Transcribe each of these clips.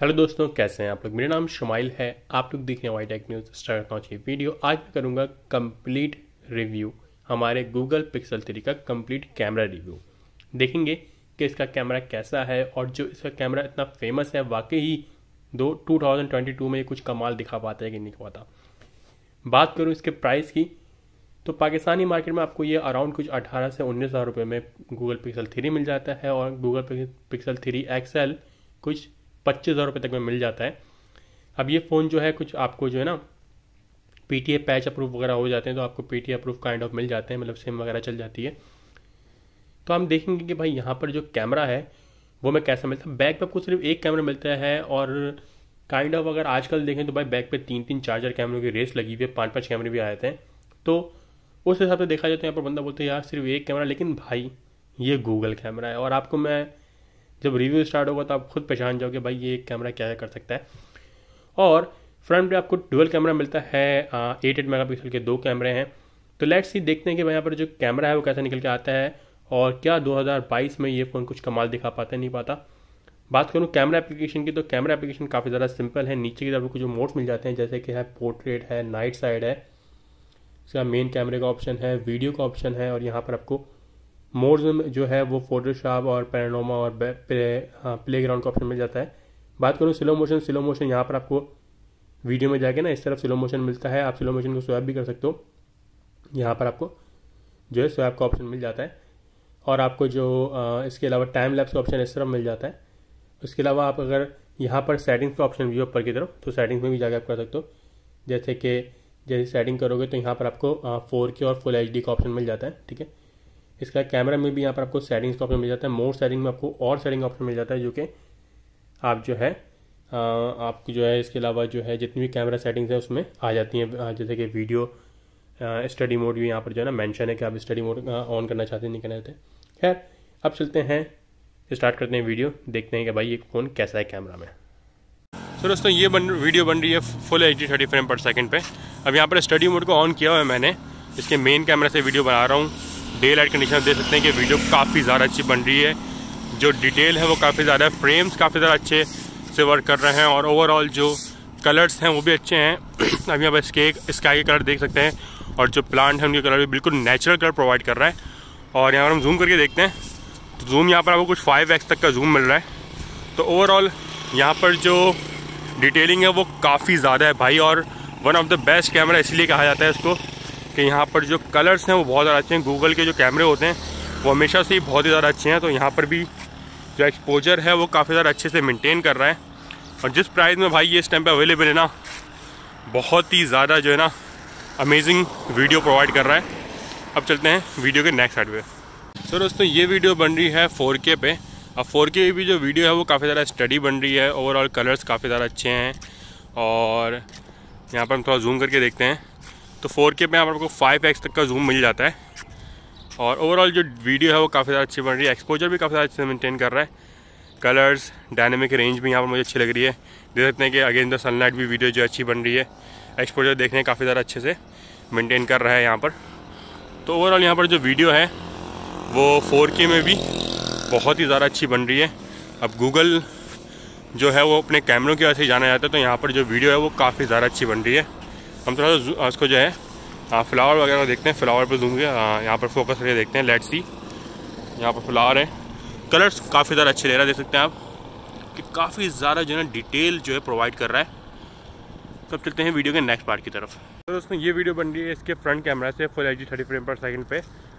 hello दोस्तों कैसे हैं आप लोग मेरा नाम शुमाइल है आप लोग देख रहे हैं वाई न्यूज़ स्टार्ट करता हूँ ये वीडियो आज मैं करूँगा कंप्लीट रिव्यू हमारे गूगल पिक्सल थ्री का कंप्लीट कैमरा रिव्यू देखेंगे कि इसका कैमरा कैसा है और जो इसका कैमरा इतना फेमस है वाकई ही दो टू में ये कुछ कमाल दिखा पाता है कि नहीं दिखा पाता बात करूँ इसके प्राइस की तो पाकिस्तानी मार्केट में आपको ये अराउंड कुछ अठारह से उन्नीस हज़ार रुपये में गूगल पिक्सल थ्री मिल जाता है और गूगल पिक्सल थ्री एक्सएल कुछ पच्चीस हज़ार रुपये तक में मिल जाता है अब ये फ़ोन जो है कुछ आपको जो है ना P T A patch approve वगैरह हो जाते हैं तो आपको P T approve kind of मिल जाते हैं मतलब सिम वगैरह चल जाती है तो हम देखेंगे कि भाई यहाँ पर जो कैमरा है वो मैं कैसा मिलता है बैक पे आपको सिर्फ एक कैमरा मिलता है और काइंड ऑफ अगर आजकल देखें तो भाई बैक पे तीन तीन चार चार कैमरों की रेस लगी हुई है पाँच पाँच कैमरे भी आए थे तो उस हिसाब से देखा जाए तो यहाँ पर बंदा बोलते हैं यार सिर्फ एक कैमरा लेकिन भाई ये गूगल कैमरा है और आपको मैं जब रिव्यू स्टार्ट होगा तो आप खुद पहचान जाओगे भाई ये एक कैमरा क्या कर सकता है और फ्रंट पे आपको डुअल कैमरा मिलता है एट एट मेगा के दो कैमरे हैं तो लेट्स सी देखते हैं कि यहाँ पर जो कैमरा है वो कैसा निकल के आता है और क्या 2022 में ये फ़ोन कुछ कमाल दिखा पाता है नहीं पाता बात करूँ कैमरा एप्लीकेशन की तो कैमरा एप्लीकेशन काफ़ी ज़्यादा सिंपल है नीचे की तरफ को जो मोड्स मिल जाते हैं जैसे कि है पोर्ट्रेट है नाइट साइड है इसका मेन कैमरे का ऑप्शन है वीडियो का ऑप्शन है और यहाँ पर आपको मोड जो है वो फोटोशॉप और पैरानोमा और प्ले प्ले ग्राउंड का ऑप्शन मिल जाता है बात करूँ स्लो मोशन स्लो मोशन यहाँ पर आपको वीडियो में जाके ना इस तरफ स्लो मोशन मिलता है आप स्लो मोशन को स्वैप भी कर सकते हो यहाँ पर आपको जो है स्वैप का ऑप्शन मिल जाता है और आपको जो इसके अलावा टाइम लैप्स का ऑप्शन इस तरफ मिल जाता है उसके अलावा आप अगर यहाँ पर सेटिंग्स का ऑप्शन भी ऊपर की तरफ तो सेटिंग्स में भी जाके आप कर सकते हो जैसे कि जैसे सेटिंग करोगे तो यहाँ पर आपको फोर के और फुल एच का ऑप्शन मिल जाता है ठीक है इसका कैमरा में भी यहाँ पर आपको सेटिंग्स का ऑप्शन मिल जाता है मोर सेटिंग में आपको और सेटिंग ऑप्शन मिल जाता है जो कि आप जो है आपको जो है इसके अलावा जो है जितनी भी कैमरा सेटिंग्स है उसमें आ जाती हैं जैसे कि वीडियो स्टडी मोड भी यहाँ पर जो है ना मेंशन है कि आप स्टडी मोड ऑन करना चाहते हैं नहीं करना चाहते खैर अब चलते हैं स्टार्ट करते हैं वीडियो देखते हैं कि भाई ये फ़ोन कैसा है कैमरा में सर तो so, दोस्तों ये बन वीडियो बन रही है full H D thirty frame पर सेकंड पे अब यहाँ पर स्टडी मोड को ऑन किया हुआ है मैंने इसके मेन कैमरा से वीडियो बना रहा हूँ डे लाइट कंडीशन देख सकते हैं कि वीडियो काफ़ी ज़्यादा अच्छी बन रही है जो डिटेल है वो काफ़ी ज़्यादा है फ्रेम्स काफ़ी ज़्यादा अच्छे से वर्क कर रहे हैं और ओवरऑल जो कलर्स हैं वो भी अच्छे हैं अभी आप इसके स्काई के कलर देख सकते हैं और जो प्लांट है उनके कलर भी बिल्कुल नेचुरल कलर प्रोवाइड कर रहा है और यहाँ पर हम जूम करके देखते हैं तो जूम यहाँ पर आपको कुछ फाइव एक्स तक का जूम मिल रहा है तो ओवरऑल यहाँ पर जो डिटेलिंग है वो काफ़ी ज़्यादा है भाई और one of the best camera इसलिए कहा जाता है इसको कि यहाँ पर जो कलर्स हैं वो बहुत ज़्यादा अच्छे हैं गूगल के जो कैमरे होते हैं वो हमेशा से ही बहुत ही ज़्यादा अच्छे हैं तो यहाँ पर भी जो एक्सपोजर है वो काफ़ी ज़्यादा अच्छे से मेनटेन कर रहा है और जिस प्राइस में भाई ये इस टाइम पर अवेलेबल है ना बहुत ही ज़्यादा जो है ना अमेजिंग वीडियो प्रोवाइड कर रहा है अब चलते हैं वीडियो के नेक्स्ट साइड पर सो दोस्तों ये वीडियो बन रही है 4K पे अब 4K के भी जो वीडियो है वो काफ़ी ज़्यादा स्टडी बन रही है ओवरऑल कलर्स काफ़ी ज़्यादा अच्छे हैं और यहाँ पर हम थोड़ा जूम करके देखते हैं तो फोर के में आपको फाइव एक्स तक का जूम मिल जाता है और ओवरऑल जो वीडियो है वो काफ़ी ज़्यादा अच्छी बन रही है एक्सपोजर भी काफ़ी ज़्यादा अच्छे मेनटेन कर रहा है कलर्स डायनेमिक रेंज भी यहाँ पर मुझे अच्छी लग रही है देख सकते हैं कि अगेन द सनलाइट भी वीडियो जो अच्छी बन रही है एक्सपोजर देखने काफ़ी ज़्यादा अच्छे से मेनटेन कर रहा है यहाँ पर तो ओवरऑल यहाँ पर जो वीडियो है वो फोर में भी बहुत ही ज़्यादा अच्छी बन रही है अब गूगल जो है वो अपने कैमरों की वजह से जाना जाता है तो यहाँ पर जो वीडियो है वो काफ़ी ज़्यादा अच्छी बन रही है हम थोड़ा सा उसको जो है फ्लावर हाँ, वगैरह देखते हैं फ्लावर पर जूम के यहाँ पर फोकस करके देखते हैं लेट सी यहाँ पर फ्लावर है कलर्स काफ़ी ज़्यादा अच्छे ले रहा है देख सकते हैं आप कि काफ़ी ज़्यादा जो है ना डिटेल जो है प्रोवाइड कर रहा है तब चलते हैं वीडियो के नेक्स्ट पार्ट की तरफ तो दोस्तों ये वीडियो बन रही है इसके फ्रंट कैमरा से full H D thirty frame पर सेकंड पे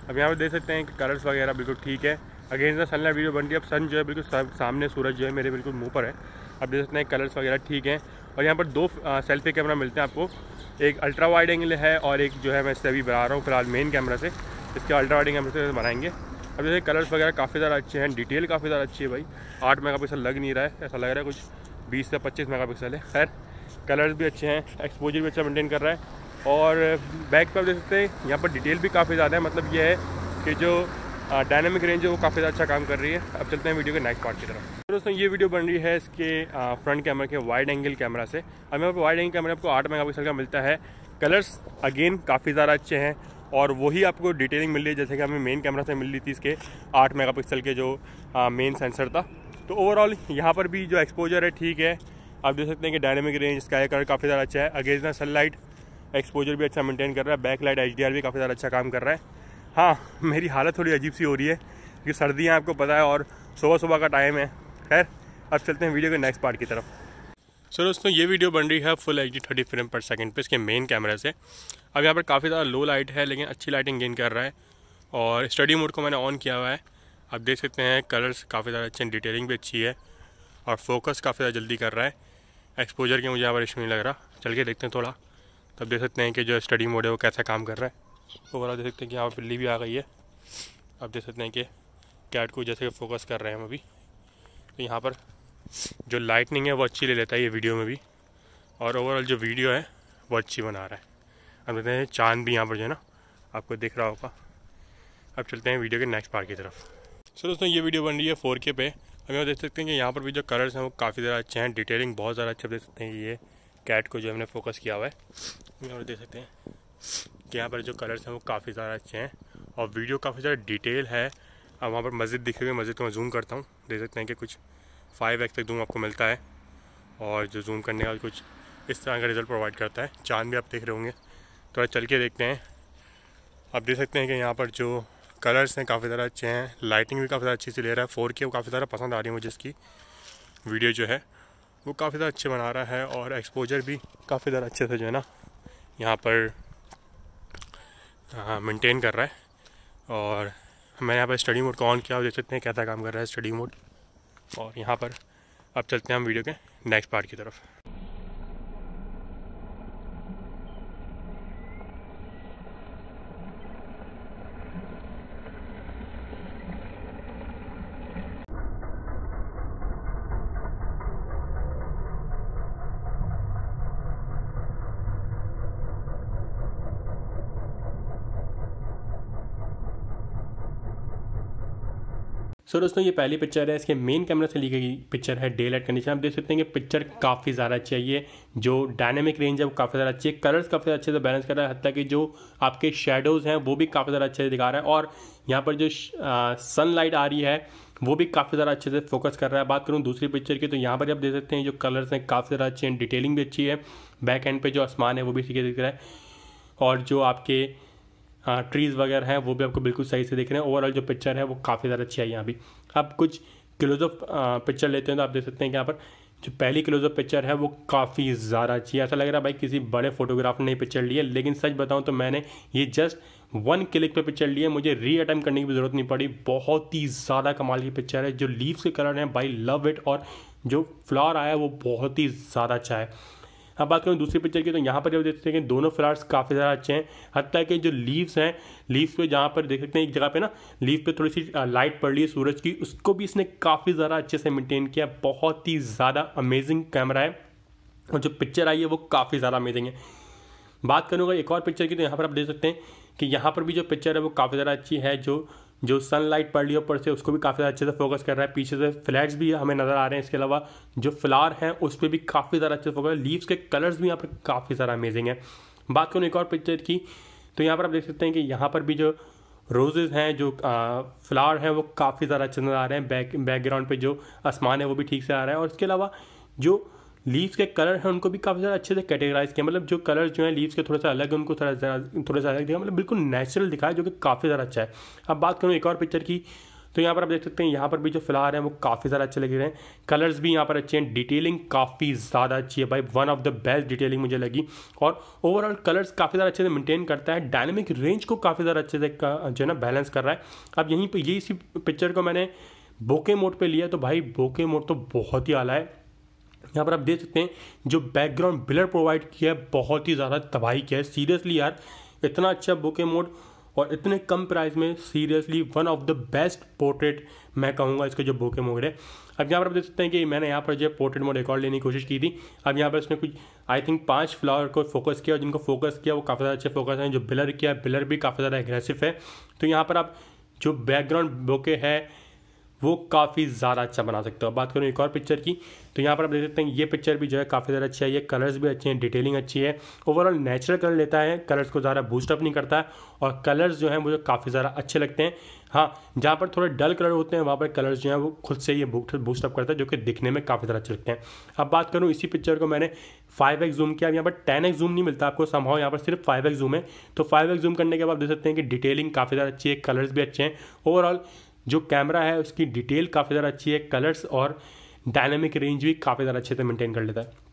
अब यहाँ पर देख सकते हैं कि कलर्स वगैरह बिल्कुल ठीक है against the sunlight video बनती है अब सन जो है बिल्कुल सामने सूरज जो है मेरे बिल्कुल मुंह पर है अब देख सकते हैं कलर्स वगैरह ठीक हैं और यहाँ पर दो सेल्फी कैमरा मिलते हैं आपको एक अल्ट्रा वाइड एंगल है और एक जो है मैं इससे अभी बना रहा हूँ फिलहाल मेन कैमरा से इसके अल्ट्रा वाइड कैमरे से बनाएंगे अब जैसे कलर्स वगैरह काफ़ी ज़्यादा अच्छे हैं डिटेल काफ़ी ज़्यादा अच्छी है भाई आठ मेगा लग नहीं रहा है ऐसा लग रहा है कुछ बीस से पच्चीस मेगा है खैर कलर्स भी अच्छे हैं एक्सपोजर भी अच्छा मेनटेन कर रहा है और बैक पर देख सकते हैं यहाँ पर डिटेल भी काफ़ी ज़्यादा है मतलब ये है कि जो डायनामिक रेंज है वो काफ़ी ज़्यादा अच्छा काम कर रही है अब चलते हैं वीडियो के नेक्स्ट पार्ट की तरफ तो दोस्तों ये वीडियो बन रही है इसके फ्रंट कैमरा के वाइड एंगल कैमरा से अब यहाँ पर वाइड एंगल कैमरा आपको आठ मेगा का मिलता है कलर्स अगेन काफ़ी ज़्यादा अच्छे हैं और वही आपको डिटेलिंग मिल रही है जैसे कि हमें मेन कैमरा से मिल रही थी इसके आठ मेगा के जो मेन सेंसर था तो ओवरऑल यहाँ पर भी जो एक्सपोजर है ठीक है आप देख सकते हैं कि डायनेमिक रेंज इसका कलर काफ़ी ज़्यादा अच्छा है अगेंस्ट सन लाइट एक्सपोजर भी अच्छा मेंटेन कर रहा है बैक लाइट एच भी काफ़ी ज़्यादा अच्छा काम कर रहा है हाँ मेरी हालत थोड़ी अजीब सी हो रही है क्योंकि सर्दियाँ आपको पता है और सुबह सुबह का टाइम है खैर अब चलते हैं वीडियो के नेक्स्ट पार्ट की तरफ सर so, दोस्तों ये वीडियो बन रही है full H D thirty frame पर सेकंड पे इसके मेन कैमरा से अब यहाँ पर काफ़ी ज़्यादा लो लाइट है लेकिन अच्छी लाइटिंग गेन कर रहा है और स्टडी मोड को मैंने ऑन किया हुआ है आप देख सकते हैं कलर्स काफ़ी ज़्यादा अच्छे हैं डिटेलिंग भी अच्छी है और फोकस काफ़ी ज़्यादा जल्दी कर रहा है एक्सपोजर के मुझे यहाँ पर इशू नहीं लग रहा चल के देखते हैं थोड़ा तब देख सकते हैं कि जो स्टडी मोड है वो कैसा काम कर रहा है ओवरऑल देख सकते हैं कि यहाँ पर बिल्ली भी आ गई है आप देख सकते हैं कि कैट को जैसे फोकस कर रहे हैं हम अभी तो यहाँ पर जो लाइटनिंग है वो अच्छी ले लेता है ये वीडियो में भी और ओवरऑल जो वीडियो है वो अच्छी बना रहा है अब देखते हैं चांद भी यहाँ पर जो है ना आपको दिख रहा होगा अब चलते हैं वीडियो के नेक्स्ट पार्ट की तरफ सर दोस्तों ये वीडियो बन रही है फोर के पे हम यहाँ देख सकते हैं कि यहाँ पर भी जो कलर्स हैं वो काफ़ी ज़्यादा अच्छे हैं डिटेलिंग बहुत ज़्यादा अच्छे देख सकते हैं कि ये कैट को जो हमने फोकस किया हुआ है हम देख सकते हैं कि यहाँ पर जो कलर्स हैं वो काफ़ी ज़्यादा अच्छे हैं और वीडियो काफ़ी ज़्यादा डिटेल है अब वहाँ पर मस्जिद दिखी हुई मस्जिद को मैं जूम करता हूँ देख सकते हैं कि कुछ फाइव एक्स तक जूम आपको मिलता है और जो जूम करने का कुछ इस तरह का रिज़ल्ट प्रोवाइड करता है चांद भी आप देख रहे होंगे थोड़ा चल के देखते हैं आप देख सकते हैं कि यहाँ पर जो कलर्स हैं काफ़ी ज़्यादा अच्छे हैं लाइटिंग भी काफ़ी ज़्यादा अच्छी से ले रहा है फोर के वो काफ़ी ज़्यादा पसंद आ रही है मुझे इसकी वीडियो जो है वो काफ़ी ज़्यादा अच्छे बना रहा है और एक्सपोजर भी काफ़ी ज़्यादा अच्छे से जो है ना यहाँ पर मेंटेन हाँ, कर रहा है और मैंने यहाँ पर स्टडी मोड को ऑन किया और देख सकते हैं कैसा काम कर रहा है स्टडी मोड और यहाँ पर अब चलते हैं हम वीडियो के नेक्स्ट पार्ट की तरफ सो दोस्तों ये पहली पिक्चर है इसके मेन कैमरा से ली गई पिक्चर है डे लाइट कंडीशन आप देख सकते हैं कि पिक्चर काफ़ी ज़्यादा अच्छी है ये जो डायनेमिक रेंज है वो काफ़ी ज़्यादा अच्छी है कलर्स काफ़ी अच्छे से बैलेंस कर रहा है हत्या कि जो आपके शेडोज़ हैं वो भी काफ़ी ज़्यादा अच्छे से दिखा रहा है और यहाँ पर जो सनलाइट आ रही है वो भी काफ़ी ज़्यादा अच्छे से फोकस कर रहा है बात करूँ दूसरी पिक्चर की तो यहाँ पर आप देख सकते हैं जो कलर्स हैं काफ़ी ज़्यादा अच्छे हैं डिटेलिंग भी अच्छी है बैक एंड पे जो आसमान है वो भी ठीक दिख रहा है और जो आपके ट्रीज़ वगैरह हैं वो भी आपको बिल्कुल सही से दिख रहे हैं ओवरऑल जो पिक्चर है वो काफ़ी ज़्यादा अच्छी है यहाँ भी अब कुछ क्लोजअप पिक्चर लेते हैं तो आप देख सकते हैं कि यहाँ पर जो पहली क्लोजअप पिक्चर है वो काफ़ी ज़्यादा अच्छी है ऐसा लग रहा है भाई किसी बड़े फोटोग्राफर ने पिक्चर ली है लेकिन सच बताऊँ तो मैंने ये जस्ट वन क्लिक पे पिक्चर ली है मुझे री अटैम्प करने की भी ज़रूरत नहीं पड़ी बहुत ही ज़्यादा कमाल की पिक्चर है जो लीव्स के कलर हैं बाई लव इट और जो फ्लावर आया है वो बहुत ही ज़्यादा अच्छा है अब बात करें दूसरी पिक्चर की तो यहाँ पर देख सकते हैं दोनों फ्लावर्स काफ़ी ज़्यादा अच्छे हैं हत्या के जो लीव्स हैं लीव्स पे जहाँ पर देख सकते हैं एक जगह पे ना लीव पे थोड़ी सी लाइट पड़ रही है सूरज की उसको भी इसने काफ़ी ज़्यादा अच्छे से मेनटेन किया बहुत ही ज़्यादा अमेजिंग कैमरा है और जो पिक्चर आई है वो काफ़ी ज़्यादा अमेजिंग है बात करूँगा एक और पिक्चर की तो यहाँ पर आप देख सकते हैं कि यहाँ पर भी जो पिक्चर है वो काफ़ी ज़्यादा अच्छी है जो जो सनलाइट पड़ रही है ऊपर से उसको भी काफ़ी ज़्यादा अच्छे से फोकस कर रहा है पीछे से फ्लैट्स भी हमें नज़र आ रहे हैं इसके अलावा जो फ्लावर हैं उस पर भी काफ़ी ज़्यादा अच्छे से फोकस लीव्स के कलर्स भी यहाँ पर काफ़ी ज़्यादा अमेजिंग है बात करूँ एक और पिक्चर की तो यहाँ पर आप देख सकते हैं कि यहाँ पर भी जो रोजेज़ हैं जो फ्लावर हैं वो काफ़ी ज़्यादा अच्छे नज़र आ रहे हैं बैक बैकग्राउंड पे जो आसमान है वो भी ठीक से आ रहा है और इसके अलावा जो लीव्स के कलर हैं उनको भी काफ़ी ज़्यादा अच्छे से कैटेगराइज किया मतलब जो कलर जो है लीव्स के थोड़ा सा अलग है उनको थोड़ा सा थोड़ा सा अलग दिखा मतलब बिल्कुल नेचुरल दिखाया जो कि काफ़ी ज़्यादा अच्छा है अब बात करूँ एक और पिक्चर की तो यहाँ पर आप देख सकते हैं यहाँ पर भी जो फ्लावर हैं वो काफ़ी ज़्यादा अच्छे लग रहे हैं कलर्स भी यहाँ पर अच्छे हैं डिटेलिंग काफ़ी ज़्यादा अच्छी है भाई one of the best detailing मुझे लगी और ओवरऑल कलर्स काफ़ी ज़्यादा अच्छे से मेंटेन करता है डायनेमिक रेंज को काफ़ी ज़्यादा अच्छे से जो है ना बैलेंस कर रहा है अब यहीं पर यही इसी पिक्चर को मैंने बोके मोड पर लिया तो भाई बोके मोड तो बहुत ही आला है यहाँ पर आप देख सकते हैं जो बैकग्राउंड ब्लर प्रोवाइड किया है बहुत ही ज़्यादा तबाही किया है सीरियसली यार इतना अच्छा बुके मोड और इतने कम प्राइस में seriously one of the best portrait मैं कहूँगा इसके जो बुके मोड है अब यहाँ पर आप देख सकते हैं कि मैंने यहाँ पर जो पोर्ट्रेट मोड रिकॉर्ड लेने की कोशिश की थी अब यहाँ पर उसने कुछ आई थिंक पाँच फ्लावर को फोकस किया और जिनको फोकस किया वो काफ़ी ज़्यादा अच्छे फोकस हैं जो बिलर किया बिलर भी काफ़ी ज़्यादा एग्रेसिव है तो यहाँ पर आप जो बैकग्राउंड बुके है वो काफ़ी ज़्यादा अच्छा बना सकते हो बात करूँ एक और पिक्चर की तो यहाँ पर आप देख सकते हैं ये पिक्चर भी जो है काफ़ी ज़्यादा अच्छी है ये कलर्स भी अच्छे हैं डिटेलिंग अच्छी है ओवरऑल नेचुरल कलर लेता है कलर्स को ज़्यादा बूस्टअप नहीं करता है और कलर्स जो है मुझे काफ़ी ज़्यादा अच्छे लगते हैं हाँ जहाँ पर थोड़े डल कलर होते हैं वहाँ पर कलर्स जो है वो खुद से ये बूस्टअप करता है जो कि दिखने में काफ़ी ज़्यादा अच्छे लगते हैं अब बात करूँ इसी पिक्चर को मैंने फाइव एक्स जूम किया अब यहाँ पर टेन एक्स जूम नहीं मिलता आपको संभाव यहाँ पर सिर्फ फाइव एक्स जूम है तो फाइव एक्स जूम करने के बाद देख सकते हैं कि डिटेलिंग काफ़ी ज़्यादा अच्छी है कलर्स भी अच्छे हैं ओवरऑल जो कैमरा है उसकी डिटेल काफ़ी ज़्यादा अच्छी है कलर्स और डायनामिक रेंज भी काफ़ी ज़्यादा अच्छे से मेंटेन कर लेता है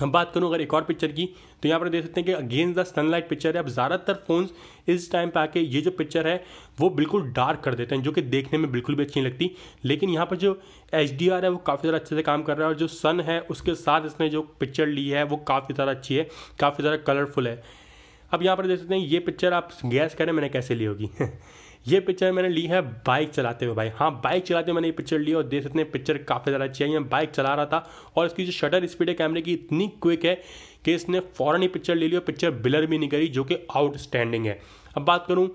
हम बात करूँ अगर एक और पिक्चर की तो यहाँ पर देख सकते हैं कि अगेंस्ट द सनलाइट पिक्चर है अब ज़्यादातर फोन्स इस टाइम पे आके ये जो पिक्चर है वो बिल्कुल डार्क कर देते हैं जो कि देखने में बिल्कुल भी अच्छी नहीं लगती लेकिन यहाँ पर जो एच है वो काफ़ी ज़्यादा अच्छे से काम कर रहा है और जो सन है उसके साथ इसने जो पिक्चर ली है वो काफ़ी ज़्यादा अच्छी है काफ़ी ज़्यादा कलरफुल है अब यहाँ पर देख सकते हैं ये पिक्चर आप गैस करें मैंने कैसे ली होगी ये पिक्चर मैंने ली है बाइक चलाते हुए भाई हाँ बाइक चलाते हुए मैंने ये पिक्चर ली और देख सकते हैं पिक्चर काफ़ी ज़्यादा अच्छी आई है बाइक चला रहा था और इसकी जो शटर स्पीड है कैमरे की इतनी क्विक है कि इसने फ़ौरन ही पिक्चर ले ली और पिक्चर ब्लर भी नहीं करी जो कि आउटस्टैंडिंग है अब बात करूँ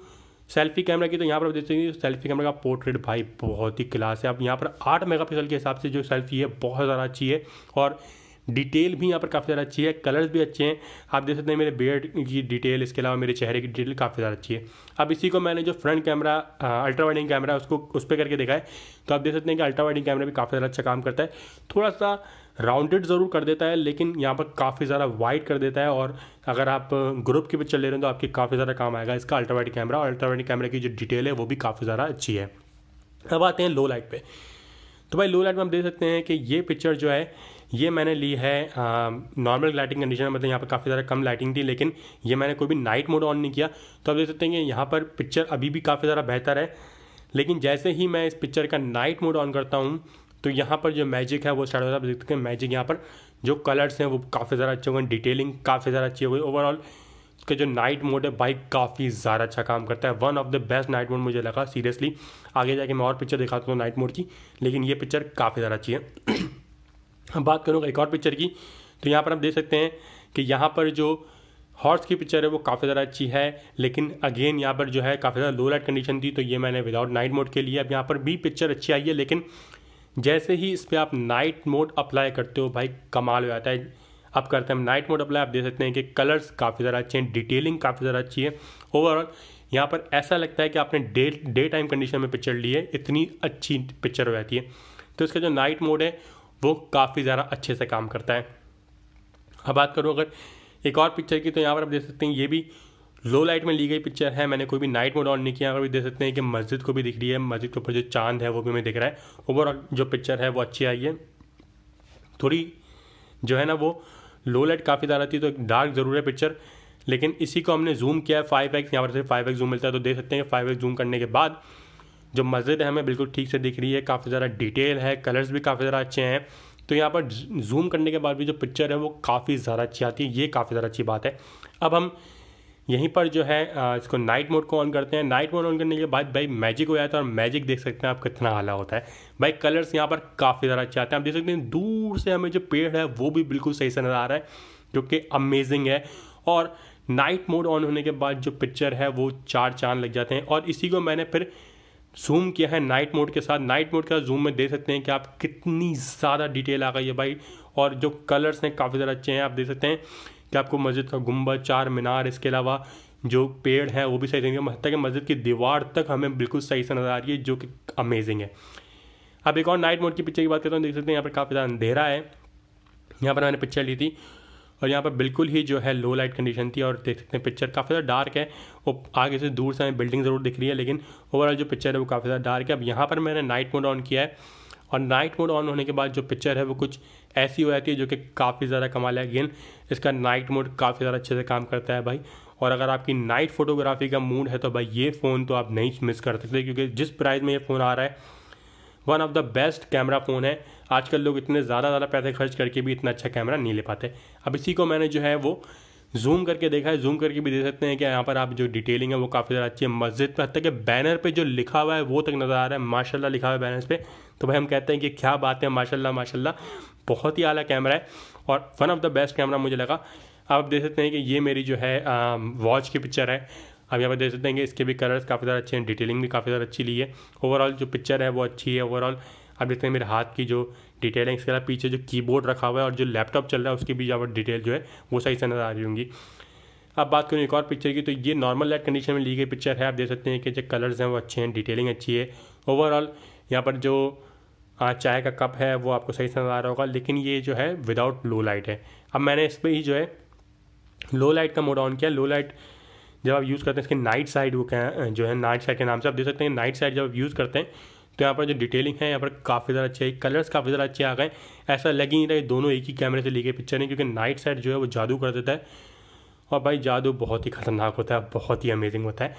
सेल्फी कैमरा की तो यहाँ पर देख सकते हैं सेल्फी कैमरा का पोर्ट्रेट भाई बहुत ही क्लास है अब यहाँ पर आठ मेगा के हिसाब से जो सेल्फी है बहुत ज़्यादा अच्छी है और डिटेल भी यहाँ पर काफ़ी ज़्यादा अच्छी है कलर्स भी अच्छे हैं आप देख सकते हैं मेरे बेड की डिटेल इसके अलावा मेरे चेहरे की डिटेल काफ़ी ज़्यादा अच्छी है अब इसी को मैंने जो front camera ultra wide angle camera है उसको उस पर करके देखा है तो आप देख सकते हैं कि अल्ट्रा वाइडिंग कैमरा भी काफ़ी ज़्यादा अच्छा काम करता है थोड़ा सा राउंडेड ज़रूर कर देता है लेकिन यहाँ पर काफ़ी ज़्यादा वाइड कर देता है और अगर आप ग्रुप की पिक्चर ले रहे हो तो आपकी काफ़ी ज़्यादा काम आएगा इसका अल्ट्रा वाइड कैमरा और अल्ट्रा वाइडिंग कैमरा की जो डिटेल है वो भी काफ़ी ज़्यादा अच्छी है अब आते हैं लो लाइट पर तो भाई लो लाइट में हम देख सकते हैं कि ये पिक्चर जो है ये मैंने ली है नॉर्मल लाइटिंग कंडीशन मतलब यहाँ पर काफ़ी ज़्यादा कम लाइटिंग थी लेकिन ये मैंने कोई भी नाइट मोड ऑन नहीं किया तो आप देख सकते हैं कि यहाँ पर पिक्चर अभी भी काफ़ी ज़्यादा बेहतर है लेकिन जैसे ही मैं इस पिक्चर का नाइट मोड ऑन करता हूँ तो यहाँ पर जो मैजिक है वो स्टार्ट होता है आप देख सकते हैं मैजिक यहाँ पर जो कलर्स हैं वो काफ़ी ज़्यादा अच्छे हो गए डिटेलिंग काफ़ी ज़्यादा अच्छी हो गई ओवरऑल उसका जो नाइट मोड है बाइक काफ़ी ज़्यादा अच्छा काम करता है one of the best night mode मुझे लगा सीरियसली आगे जाके मैं और पिक्चर दिखाता हूँ नाइट मोड की लेकिन ये पिक्चर काफ़ी ज़्यादा अच्छी है हम बात करूँगा एक और पिक्चर की तो यहाँ पर हम देख सकते हैं कि यहाँ पर जो हॉर्स की पिक्चर है वो काफ़ी ज़्यादा अच्छी है लेकिन अगेन यहाँ पर जो है काफ़ी ज़्यादा लो लाइट कंडीशन थी तो ये मैंने विदाउट नाइट मोड के लिए अब यहाँ पर भी पिक्चर अच्छी आई है लेकिन जैसे ही इस पर आप नाइट मोड अप्लाई करते हो भाई कमाल हो जाता है अब करते हैं नाइट मोड अप्लाई आप देख सकते हैं कि कलर्स काफ़ी ज़्यादा अच्छे हैं डिटेलिंग काफ़ी ज़्यादा अच्छी है ओवरऑल यहाँ पर ऐसा लगता है कि आपने डे डे टाइम कंडीशन में पिक्चर ली है इतनी अच्छी पिक्चर हो जाती है तो इसका जो नाइट मोड है वो काफ़ी ज़्यादा अच्छे से काम करता है अब बात करूँ अगर एक और पिक्चर की तो यहाँ पर आप देख सकते हैं ये भी लो लाइट में ली गई पिक्चर है मैंने कोई भी नाइट मोड ऑन नहीं किया अगर भी देख सकते हैं कि मस्जिद को भी दिख रही है मस्जिद के ऊपर जो चांद है वो भी हमें दिख रहा है ओवरऑल जो पिक्चर है वो अच्छी आई है थोड़ी जो है ना वो लो लाइट काफ़ी ज़्यादा थी तो एक डार्क ज़रूर है पिक्चर लेकिन इसी को हमने जूम किया है फाइव एक्स यहाँ पर से फाइव एक्स जूम मिलता है तो देख सकते हैं फाइव एक्स जूम करने के बाद जो मस्जिद है हमें बिल्कुल ठीक से दिख रही है काफ़ी ज़्यादा डिटेल है कलर्स भी काफ़ी ज़्यादा अच्छे हैं तो यहाँ पर जूम करने के बाद भी जो पिक्चर है वो काफ़ी ज़्यादा अच्छी आती है ये काफ़ी ज़्यादा अच्छी बात है अब हम यहीं पर जो है इसको नाइट मोड को ऑन करते हैं नाइट मोड ऑन करने के बाद भाई मैजिक हो जाता है और मैजिक देख सकते हैं आप कितना आला होता है भाई कलर्स यहाँ पर काफ़ी ज़्यादा अच्छे आते हैं आप देख सकते हैं दूर से हमें जो पेड़ है वो भी बिल्कुल सही से नज़र आ रहा है जो कि अमेजिंग है और नाइट मोड ऑन होने के बाद जो पिक्चर है वो चार चांद लग जाते हैं और इसी को मैंने फिर जूम किया है नाइट मोड के साथ नाइट मोड के साथ जूम में देख सकते हैं कि आप कितनी ज़्यादा डिटेल आ गई है भाई और जो कलर्स हैं काफ़ी ज़्यादा अच्छे हैं आप देख सकते हैं कि आपको मस्जिद का गुम्बद चार मीनार इसके अलावा जो पेड़ है वो भी सही देंगे हत्या कि मस्जिद की दीवार तक हमें बिल्कुल सही से नज़र आ रही है जो कि अमेजिंग है अब एक और नाइट मोड की पिक्चर की बात करता हूँ देख सकते हैं यहाँ पर काफ़ी ज़्यादा अंधेरा है यहाँ पर मैंने पिक्चर ली थी और यहाँ पर बिल्कुल ही जो है लो लाइट कंडीशन थी और देख सकते हैं पिक्चर काफ़ी ज़्यादा डार्क है वो आगे से दूर से हमें बिल्डिंग ज़रूर दिख रही है लेकिन ओवरऑल जो पिक्चर है वो काफ़ी ज़्यादा डार्क है अब यहाँ पर मैंने नाइट मोड ऑन किया है और नाइट मोड ऑन होने के बाद जो पिक्चर है वो कुछ ऐसी हो जाती है जो कि काफ़ी ज़्यादा कमाल है अगेन इसका नाइट मोड काफ़ी ज़्यादा अच्छे से काम करता है भाई और अगर आपकी नाइट फोटोग्राफी का मूड है तो भाई ये फ़ोन तो आप नहीं मिस कर सकते क्योंकि जिस प्राइस में ये फ़ोन आ रहा है one of the best camera phone है आजकल लोग इतने ज़्यादा ज़्यादा पैसे खर्च करके भी इतना अच्छा कैमरा नहीं ले पाते अब इसी को मैंने जो है वो जूम करके देखा है जूम करके भी देख सकते हैं कि यहाँ पर आप जो डिटेलिंग है वो काफ़ी ज़्यादा अच्छी है मस्जिद पर हत्या कि बैनर पे जो लिखा हुआ है वो तक नज़र आ रहा है माशाल्लाह लिखा हुआ है बैनर पे तो भाई हम कहते हैं कि क्या बात है माशाल्लाह माशाल्लाह बहुत ही आला कैमरा है और one of the best camera मुझे लगा आप देख सकते हैं कि ये मेरी जो है वॉच की पिक्चर है आप यहाँ पर देख सकते हैं इसके भी कलर्स काफ़ी ज़्यादा अच्छे हैं डिटेलिंग भी काफ़ी ज़्यादा अच्छी ली है ओवरऑल जो पिक्चर है वो अच्छी है ओवरऑल आप देखते हैं मेरे हाथ की जो डिटेल है इसके अलावा पीछे जो कीबोर्ड रखा हुआ है और जो लैपटॉप चल रहा है उसकी भी यहाँ पर डिटेल जो है वो सही से नजर आ रही होंगी अब बात करूँ एक और पिक्चर की तो ये नॉर्मल लाइट कंडीशन में ली गई पिक्चर है आप देख सकते हैं कि जो कलर्स हैं वो अच्छे हैं डिटेलिंग अच्छी है ओवरऑल यहाँ पर जो चाय का कप है वो आपको सही से नजर आ रहा होगा लेकिन ये जो है विदाउट लो लाइट है अब मैंने इस पर ही जो है लो लाइट का मोड ऑन किया लो लाइट जब आप यूज़ करते हैं इसके नाइट साइड वो क्या जो है नाइट साइड के नाम से आप देख सकते हैं नाइट साइड जब आप यूज़ करते हैं तो यहाँ पर जो डिटेलिंग है यहाँ पर काफ़ी ज़्यादा अच्छे है कलर्स काफ़ी ज़्यादा अच्छे आ गए ऐसा लग ही नहीं रहा दोनों एक ही कैमरे से ली गई पिक्चर है क्योंकि नाइट साइड जो है वो जादू कर देता है और भाई जादू बहुत ही खतरनाक होता है बहुत ही अमेजिंग होता है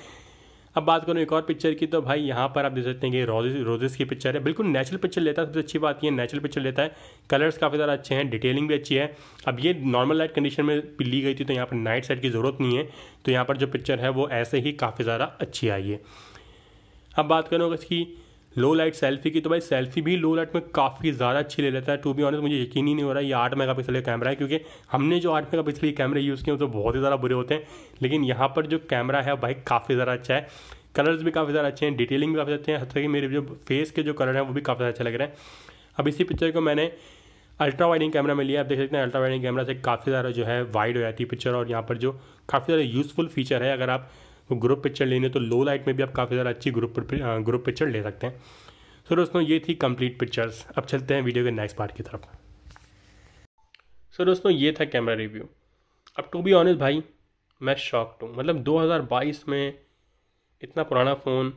अब बात करूँ एक और पिक्चर की तो भाई यहाँ पर आप देख सकते हैं कि रोजेस रोजेस की पिक्चर है बिल्कुल नेचुरल पिक्चर लेता है सबसे अच्छी बात ये नेचुरल पिक्चर लेता है कलर्स काफ़ी ज़्यादा अच्छे हैं डिटेलिंग भी अच्छी है अब ये नॉर्मल लाइट कंडीशन में ली गई थी तो यहाँ पर नाइट सेट की ज़रूरत नहीं है तो यहाँ पर जो पिक्चर है वो ऐसे ही काफ़ी ज़्यादा अच्छी आई है अब बात करूँ इसकी लो लाइट सेल्फी की तो भाई सेल्फी भी लो लाइट में काफ़ी ज़्यादा अच्छी ले लेता है टू बी ऑनेस्ट मुझे यकीन ही नहीं हो रहा ये आठ मेगा पिक्सल का कैमरा है क्योंकि हमने जो आठ मेगा पिक्सल के कैमरे यूज़ किए तो बहुत ही ज़्यादा बुरे होते हैं लेकिन यहाँ पर जो कैमरा है भाई काफ़ी ज़्यादा अच्छा है कलर्स भी काफ़ी ज़्यादा अच्छे हैं डिटेलिंग भी काफ़ी अच्छे हैं हत्या कि मेरे जो फेस के जो कलर हैं वो भी काफ़ी अच्छा लग रहे हैं अब इसी पिक्चर को मैंने अल्ट्रा वाइडिंग कैमरा में लिया आप देख सकते हैं अल्ट्रा वाइडिंग कैमरा से काफ़ी ज़्यादा जो है वाइड हो जाती है पिक्चर और यहाँ पर जो काफ़ी ज़्यादा यूज़फुल फीचर है अगर आप ग्रुप पिक्चर लेनी है तो लो लाइट में भी आप काफ़ी ज़्यादा अच्छी ग्रुप ग्रुप पिक्चर ले सकते हैं सो so, दोस्तों ये थी कंप्लीट पिक्चर्स अब चलते हैं वीडियो के नेक्स्ट पार्ट की तरफ सो so, दोस्तों ये था कैमरा रिव्यू अब टू बी ऑनेस्ट भाई मैं शॉक्ड हूँ मतलब 2022 में इतना पुराना फ़ोन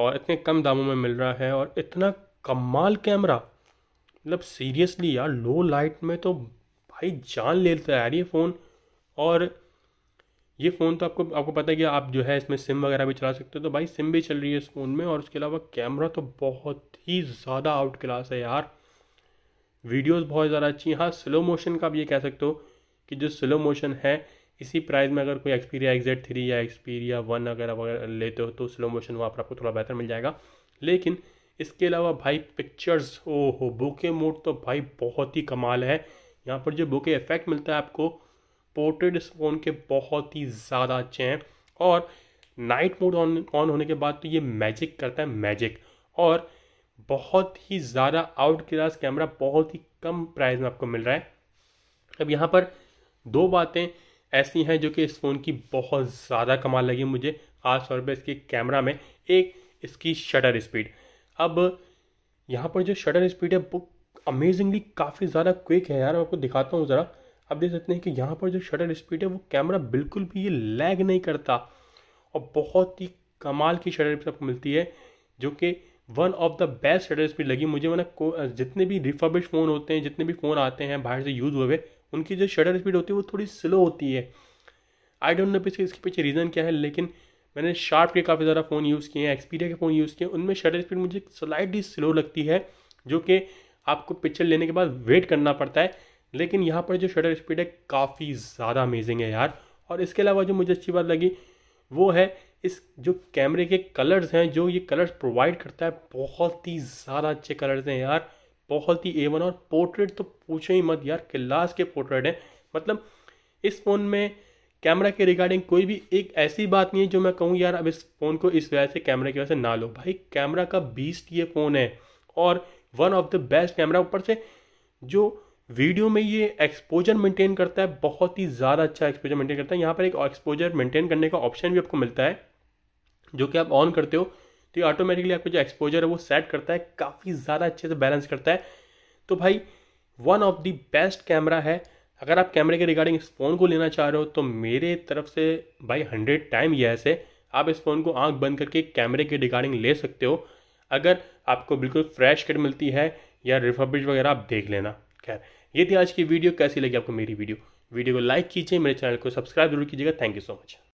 और इतने कम दामों में मिल रहा है और इतना कमाल कैमरा मतलब सीरियसली यार लो लाइट में तो भाई जान लेता तो है यार ये फ़ोन और ये फ़ोन तो आपको आपको पता है कि आप जो है इसमें सिम वगैरह भी चला सकते हो तो भाई सिम भी चल रही है इस फ़ोन में और उसके अलावा कैमरा तो बहुत ही ज़्यादा आउट क्लास है यार वीडियोस बहुत ज़्यादा अच्छी हाँ स्लो मोशन का आप ये कह सकते हो कि जो स्लो मोशन है इसी प्राइस में अगर कोई एक्सपीरिया एक्जेट थ्री या एक्सपीरिया वन अगर वगैरह लेते हो तो स्लो मोशन वहाँ पर आपको थोड़ा बेहतर मिल जाएगा लेकिन इसके अलावा भाई पिक्चर्स ओ हो बुके मोड तो भाई बहुत ही कमाल है यहाँ पर जो बुके इफेक्ट मिलता है आपको पोर्ट्रेट इस फ़ोन के बहुत ही ज़्यादा अच्छे हैं और नाइट मोड ऑन ऑन होने के बाद तो ये मैजिक करता है मैजिक और बहुत ही ज़्यादा आउट क्लास कैमरा बहुत ही कम प्राइस में आपको मिल रहा है अब यहाँ पर दो बातें ऐसी हैं जो कि इस फ़ोन की बहुत ज़्यादा कमाल लगी मुझे खास तौर पर इसके कैमरा में एक इसकी शटर स्पीड अब यहाँ पर जो शटर स्पीड है वो अमेजिंगली काफ़ी ज़्यादा क्विक है यार मैं आपको दिखाता हूँ ज़रा आप देख सकते हैं कि यहाँ पर जो शटर स्पीड है वो कैमरा बिल्कुल भी ये लैग नहीं करता और बहुत ही कमाल की शटर स्पीड आपको मिलती है जो कि one of the best shutter speed लगी मुझे मैंने जितने भी रिफर्बिश फ़ोन होते हैं जितने भी फ़ोन आते हैं बाहर से यूज़ हुए हुए उनकी जो शटर स्पीड होती है वो थोड़ी स्लो होती है आई डोंट नो पीछे इसके पीछे रीज़न क्या है लेकिन मैंने शार्प के काफ़ी ज़्यादा फ़ोन यूज़ किए हैं एक्सपीरिया के फ़ोन यूज़ किए हैं उनमें शटर स्पीड मुझे स्लाइडली स्लो लगती है जो कि आपको पिक्चर लेने के बाद वेट करना पड़ता है लेकिन यहाँ पर जो शटर स्पीड है काफ़ी ज़्यादा अमेजिंग है यार और इसके अलावा जो मुझे अच्छी बात लगी वो है इस जो कैमरे के कलर्स हैं जो ये कलर्स प्रोवाइड करता है बहुत ही ज़्यादा अच्छे कलर्स हैं यार बहुत ही एवन और पोर्ट्रेट तो पूछो ही मत यार क्लास के पोर्ट्रेट हैं मतलब इस फ़ोन में कैमरा के रिगार्डिंग कोई भी एक ऐसी बात नहीं है जो मैं कहूँ यार अब इस फ़ोन को इस वजह से कैमरे की वजह से ना लो भाई कैमरा का बीस्ट ये फ़ोन है और one of the best camera ऊपर से जो वीडियो में ये एक्सपोजर मेंटेन करता है बहुत ही ज़्यादा अच्छा एक्सपोजर मेंटेन करता है यहाँ पर एक एक्सपोजर मेंटेन करने का ऑप्शन भी आपको मिलता है जो कि आप ऑन करते हो तो ये ऑटोमेटिकली आपका जो एक्सपोजर है वो सेट करता है काफ़ी ज़्यादा अच्छे से बैलेंस करता है तो भाई one of the best camera है अगर आप कैमरे के रिगार्डिंग इस फ़ोन को लेना चाह रहे हो तो मेरे तरफ से भाई हंड्रेड टाइम यह से आप इस फ़ोन को आंख बंद करके कैमरे के रिगार्डिंग ले सकते हो अगर आपको बिल्कुल फ्रेश किट मिलती है या रिफर्बिश वगैरह आप देख लेना खैर ये थी आज की वीडियो कैसी लगी आपको मेरी वीडियो वीडियो को लाइक कीजिए मेरे चैनल को सब्सक्राइब जरूर कीजिएगा थैंक यू सो मच